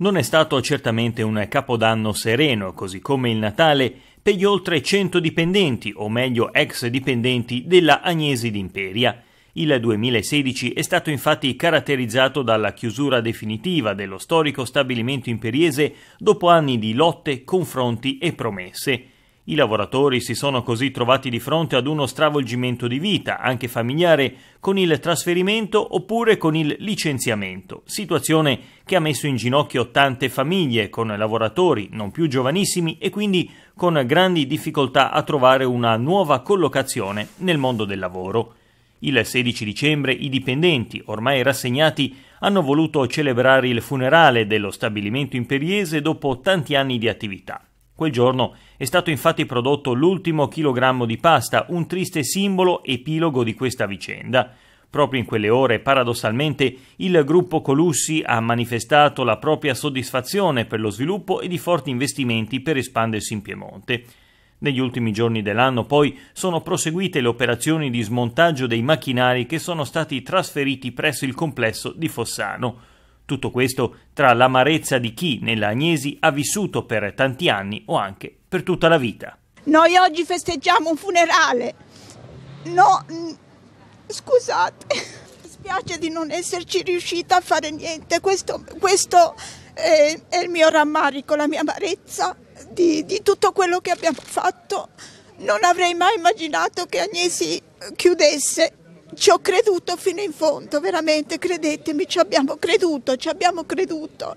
Non è stato certamente un capodanno sereno, così come il Natale per gli oltre 100 dipendenti, o meglio ex dipendenti, della Agnesi d'Imperia. Il 2016 è stato infatti caratterizzato dalla chiusura definitiva dello storico stabilimento imperiese dopo anni di lotte, confronti e promesse. I lavoratori si sono così trovati di fronte ad uno stravolgimento di vita, anche familiare, con il trasferimento oppure con il licenziamento, situazione che ha messo in ginocchio tante famiglie con lavoratori non più giovanissimi e quindi con grandi difficoltà a trovare una nuova collocazione nel mondo del lavoro. Il 16 dicembre i dipendenti, ormai rassegnati, hanno voluto celebrare il funerale dello stabilimento imperiese dopo tanti anni di attività. Quel giorno è stato infatti prodotto l'ultimo chilogrammo di pasta, un triste simbolo epilogo di questa vicenda. Proprio in quelle ore, paradossalmente, il gruppo Colussi ha manifestato la propria soddisfazione per lo sviluppo e di forti investimenti per espandersi in Piemonte. Negli ultimi giorni dell'anno poi sono proseguite le operazioni di smontaggio dei macchinari che sono stati trasferiti presso il complesso di Fossano. Tutto questo tra l'amarezza di chi nella Agnesi ha vissuto per tanti anni o anche per tutta la vita. Noi oggi festeggiamo un funerale. No, scusate, mi spiace di non esserci riuscita a fare niente. Questo, questo è, eh, è, il mio rammarico, la mia amarezza di, di tutto quello che abbiamo fatto. Non avrei mai immaginato che Agnesi chiudesse ci ho creduto fino in fondo, veramente credetemi, ci abbiamo creduto, ci abbiamo creduto.